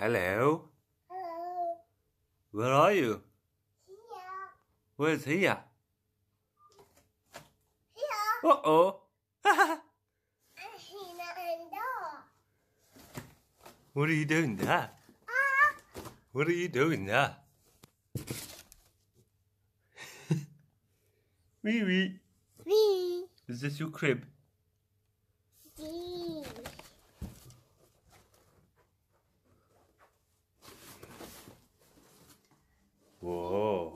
Hello. Hello. Where are you? Here. Where's here? Here. Uh oh. what are you doing there? Uh. What are you doing there? Wee wee. Wee. Is this your crib? Whoa.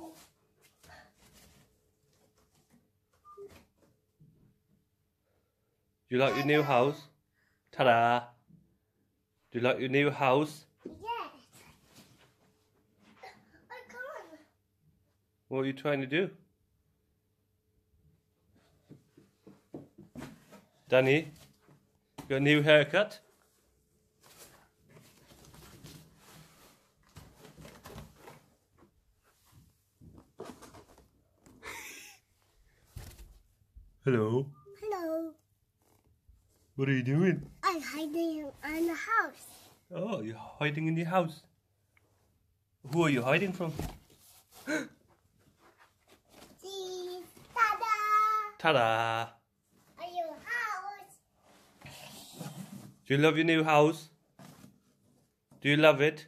Do you like your new house? Ta-da! Do you like your new house? Yes. I can't. What are you trying to do? Danny, got a new haircut? Hello. Hello. What are you doing? I'm hiding in the house. Oh, you're hiding in the house. Who are you hiding from? See, ta-da! Ta-da! Are house? Do you love your new house? Do you love it?